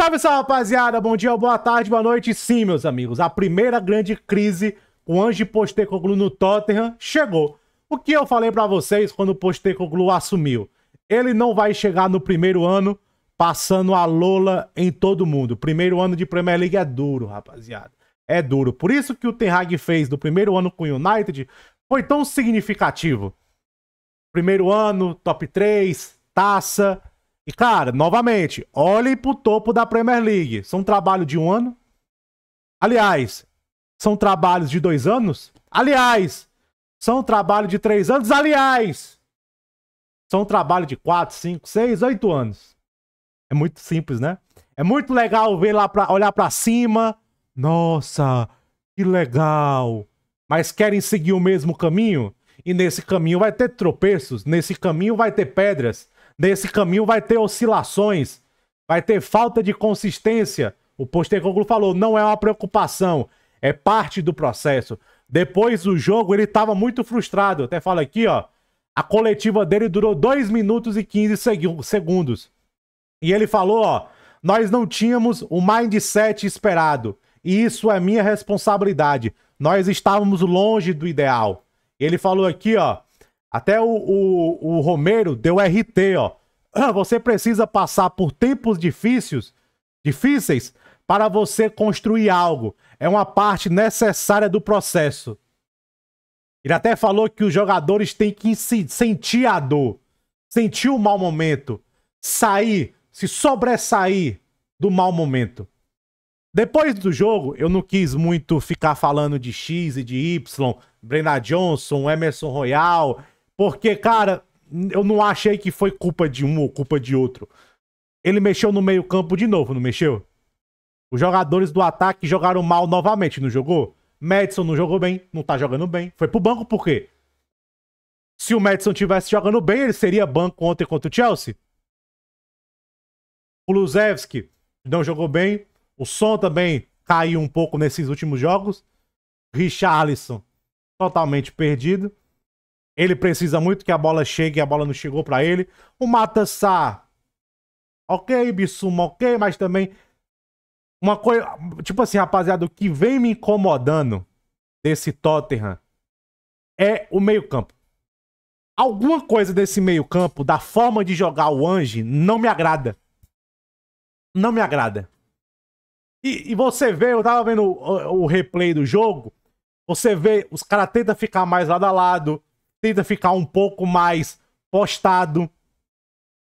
Salve, salve, rapaziada! Bom dia, boa tarde, boa noite. Sim, meus amigos, a primeira grande crise com Ange Postecoglou no Tottenham chegou. O que eu falei para vocês quando o Postecoglou assumiu? Ele não vai chegar no primeiro ano passando a lola em todo mundo. Primeiro ano de Premier League é duro, rapaziada. É duro. Por isso que o Ten Hag fez do primeiro ano com o United foi tão significativo. Primeiro ano, top 3, taça, e, cara, novamente, olhem pro topo da Premier League. São trabalho de um ano? Aliás, são trabalhos de dois anos? Aliás, são trabalho de três anos? Aliás, são trabalho de quatro, cinco, seis, oito anos. É muito simples, né? É muito legal ver lá pra, olhar para cima. Nossa, que legal. Mas querem seguir o mesmo caminho? E nesse caminho vai ter tropeços, nesse caminho vai ter pedras, Nesse caminho vai ter oscilações, vai ter falta de consistência. O Postecoglou falou, não é uma preocupação, é parte do processo. Depois do jogo ele estava muito frustrado, até fala aqui, ó, a coletiva dele durou 2 minutos e 15 segundos. E ele falou, ó, nós não tínhamos o mindset esperado. E isso é minha responsabilidade. Nós estávamos longe do ideal. Ele falou aqui, ó. Até o, o, o Romero deu RT, ó. Ah, você precisa passar por tempos difíceis, difíceis para você construir algo. É uma parte necessária do processo. Ele até falou que os jogadores têm que sentir a dor, sentir o mau momento, sair, se sobressair do mau momento. Depois do jogo, eu não quis muito ficar falando de X e de Y, Brenna Johnson, Emerson Royal, porque, cara, eu não achei que foi culpa de um ou culpa de outro. Ele mexeu no meio-campo de novo, não mexeu? Os jogadores do ataque jogaram mal novamente, não jogou? Madison não jogou bem, não tá jogando bem. Foi pro banco por quê? Se o Madison tivesse jogando bem, ele seria banco ontem contra o Chelsea. O Luzevski não jogou bem. O Son também caiu um pouco nesses últimos jogos. Richarlison totalmente perdido. Ele precisa muito que a bola chegue e a bola não chegou para ele. O Mata Sá, ok, Bissuma, ok, mas também uma coisa, tipo assim, rapaziada, o que vem me incomodando desse Tottenham é o meio-campo. Alguma coisa desse meio-campo, da forma de jogar o Ange, não me agrada. Não me agrada. E, e você vê, eu tava vendo o, o, o replay do jogo, você vê, os caras tentam ficar mais lado a lado, tenta ficar um pouco mais postado.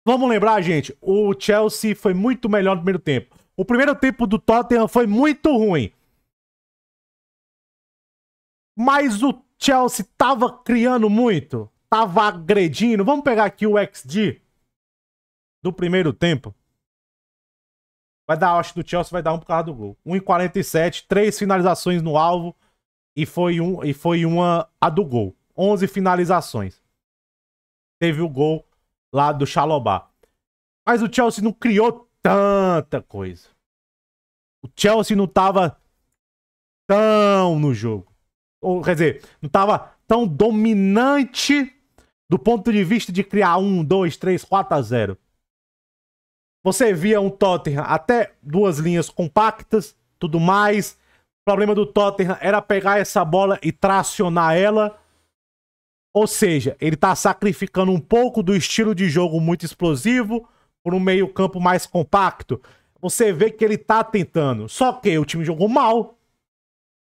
Vamos lembrar, gente, o Chelsea foi muito melhor no primeiro tempo. O primeiro tempo do Tottenham foi muito ruim. Mas o Chelsea tava criando muito, tava agredindo. Vamos pegar aqui o XG do primeiro tempo. Vai dar, acho que do Chelsea vai dar um por causa do gol. 1,47, três finalizações no alvo e foi, um, e foi uma a do gol. 11 finalizações. Teve o gol lá do Xalobá. Mas o Chelsea não criou tanta coisa. O Chelsea não tava tão no jogo. Ou, quer dizer, não tava tão dominante do ponto de vista de criar 1, 2, 3, 4 a 0. Você via um Tottenham até duas linhas compactas, tudo mais. O problema do Tottenham era pegar essa bola e tracionar ela. Ou seja, ele está sacrificando um pouco do estilo de jogo muito explosivo por um meio-campo mais compacto. Você vê que ele está tentando. Só que o time jogou mal.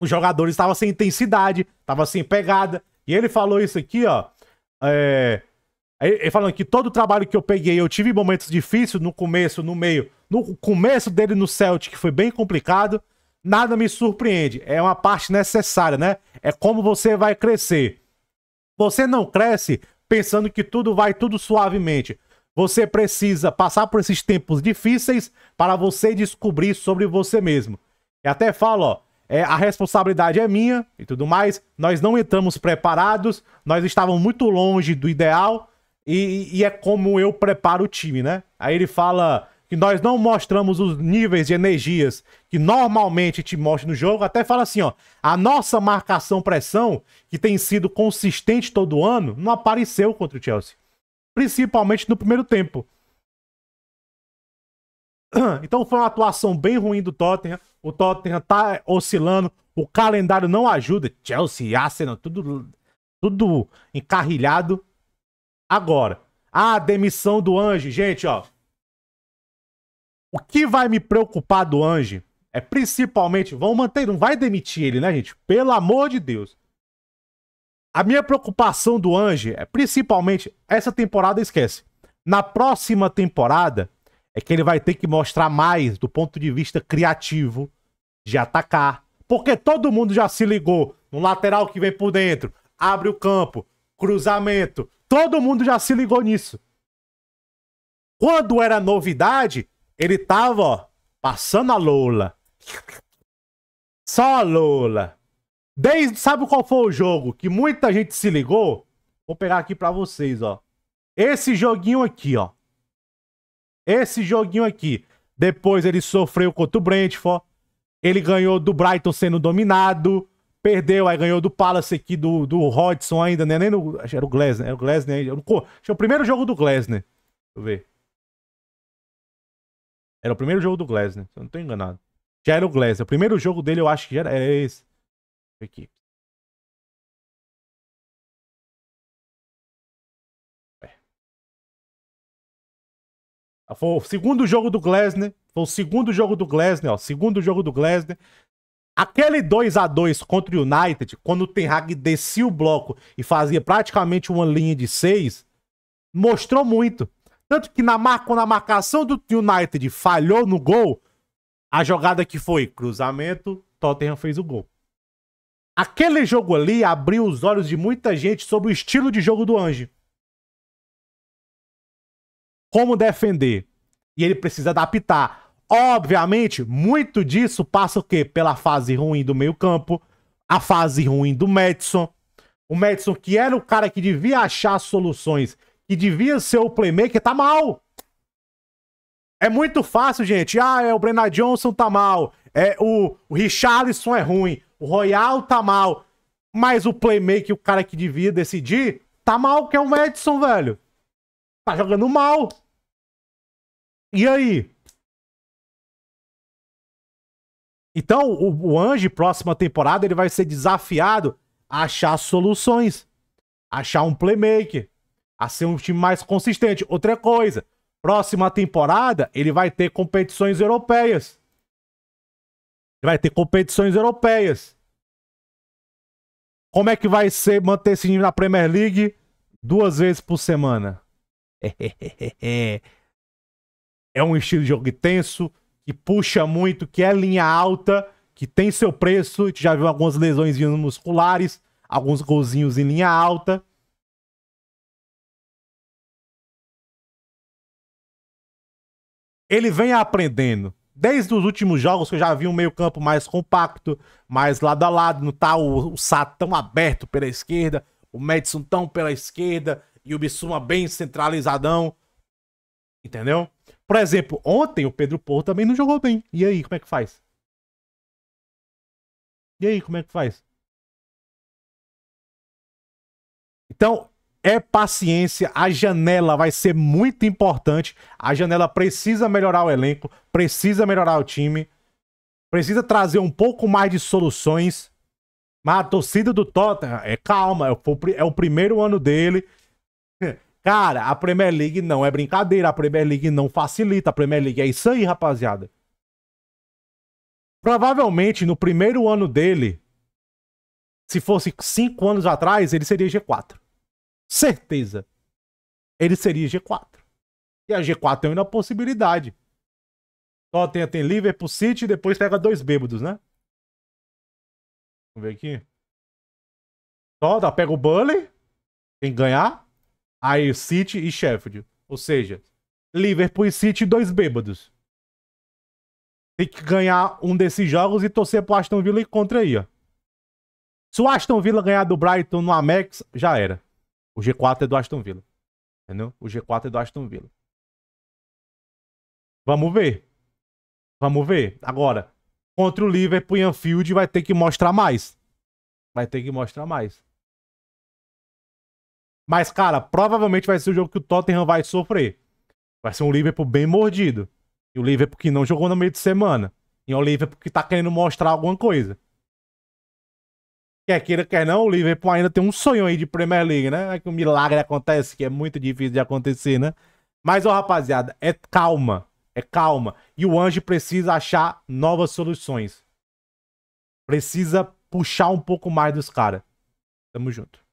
Os jogadores estavam sem intensidade, estavam sem pegada. E ele falou isso aqui, ó. É... Ele falando que todo o trabalho que eu peguei, eu tive momentos difíceis no começo, no meio. No começo dele no Celtic foi bem complicado. Nada me surpreende. É uma parte necessária, né? É como você vai crescer. Você não cresce pensando que tudo vai tudo suavemente. Você precisa passar por esses tempos difíceis para você descobrir sobre você mesmo. E até falo, ó, é, a responsabilidade é minha e tudo mais. Nós não entramos preparados, nós estávamos muito longe do ideal e, e é como eu preparo o time, né? Aí ele fala que nós não mostramos os níveis de energias que normalmente te mostra no jogo, até fala assim, ó, a nossa marcação pressão, que tem sido consistente todo ano, não apareceu contra o Chelsea. Principalmente no primeiro tempo. Então foi uma atuação bem ruim do Tottenham. O Tottenham tá oscilando, o calendário não ajuda. Chelsea, Arsenal, tudo tudo encarrilhado agora. A demissão do Ange, gente, ó, o que vai me preocupar do Ange é principalmente. Vão manter, não vai demitir ele, né, gente? Pelo amor de Deus. A minha preocupação do Ange é principalmente. Essa temporada esquece. Na próxima temporada é que ele vai ter que mostrar mais do ponto de vista criativo de atacar. Porque todo mundo já se ligou no lateral que vem por dentro, abre o campo, cruzamento. Todo mundo já se ligou nisso. Quando era novidade, ele tava, ó, passando a Lola. Só a Lola. Desde, sabe qual foi o jogo que muita gente se ligou? Vou pegar aqui pra vocês, ó. Esse joguinho aqui, ó. Esse joguinho aqui. Depois ele sofreu contra o Brentford. Ele ganhou do Brighton sendo dominado. Perdeu, aí ganhou do Palace aqui, do, do Hodgson ainda, né? Nem no, acho que era o Glasner. Era o Glasner ainda. Acho que é o primeiro jogo do Glasner. Deixa eu ver. Era o primeiro jogo do Glass, né? Se eu não tô enganado. Já era o Glass. O primeiro jogo dele eu acho que já era, era esse. Aqui. É. Ah, foi o segundo jogo do Glasner. Né? Foi o segundo jogo do Glasner, né? ó. Segundo jogo do Glasner. Aquele 2 a 2 contra o United, quando o Ten Hag descia o bloco e fazia praticamente uma linha de 6, mostrou muito. Tanto que na mar... quando a marcação do United falhou no gol, a jogada que foi cruzamento, Tottenham fez o gol. Aquele jogo ali abriu os olhos de muita gente sobre o estilo de jogo do Ange. Como defender. E ele precisa adaptar. Obviamente, muito disso passa o quê? Pela fase ruim do meio-campo, a fase ruim do Madison. O Madison, que era o cara que devia achar soluções que devia ser o playmaker, tá mal. É muito fácil, gente. Ah, é o Brennan Johnson tá mal. É o, o Richarlison é ruim. O Royal tá mal. Mas o playmaker, o cara que devia decidir, tá mal que é o Madison, velho. Tá jogando mal. E aí? Então, o, o Ange, próxima temporada, ele vai ser desafiado a achar soluções. Achar um playmaker a ser um time mais consistente. Outra coisa, próxima temporada ele vai ter competições europeias. Vai ter competições europeias. Como é que vai ser manter esse time na Premier League duas vezes por semana? É um estilo de jogo tenso, que puxa muito, que é linha alta, que tem seu preço. A gente já viu algumas lesões musculares, alguns golzinhos em linha alta. ele vem aprendendo. Desde os últimos jogos que eu já vi um meio-campo mais compacto, mais lado a lado, não tá o, o tão aberto pela esquerda, o Madison tão pela esquerda e o Bissuma bem centralizadão. Entendeu? Por exemplo, ontem o Pedro Porro também não jogou bem. E aí, como é que faz? E aí, como é que faz? Então, é paciência. A janela vai ser muito importante. A janela precisa melhorar o elenco, precisa melhorar o time, precisa trazer um pouco mais de soluções. Mas a torcida do Tottenham, é calma, é o é primeiro ano dele. Cara, a Premier League não é brincadeira, a Premier League não facilita, a Premier League é isso aí, rapaziada. Provavelmente no primeiro ano dele, se fosse cinco anos atrás, ele seria G4 certeza, ele seria G4. E a G4 é uma possibilidade. Só tem, tem Liverpool City e depois pega dois bêbados, né? Vamos ver aqui. Só dá, pega o Burnley, tem que ganhar. Aí City e Sheffield. Ou seja, Liverpool e City, dois bêbados. Tem que ganhar um desses jogos e torcer pro Aston Villa e contra aí, ó. Se o Aston Villa ganhar do Brighton no Amex, já era. O G4 é do Aston Villa. Entendeu? O G4 é do Aston Villa. Vamos ver. Vamos ver. Agora, contra o Liverpool e Anfield vai ter que mostrar mais. Vai ter que mostrar mais. Mas, cara, provavelmente vai ser o jogo que o Tottenham vai sofrer. Vai ser um Liverpool bem mordido. E o Liverpool que não jogou no meio de semana. E o é Liverpool que tá querendo mostrar alguma coisa. Quer queira, quer não, o Liverpool ainda tem um sonho aí de Premier League, né? É que um milagre acontece, que é muito difícil de acontecer, né? Mas, ó, rapaziada, é calma. É calma. E o Anjo precisa achar novas soluções. Precisa puxar um pouco mais dos caras. Tamo junto.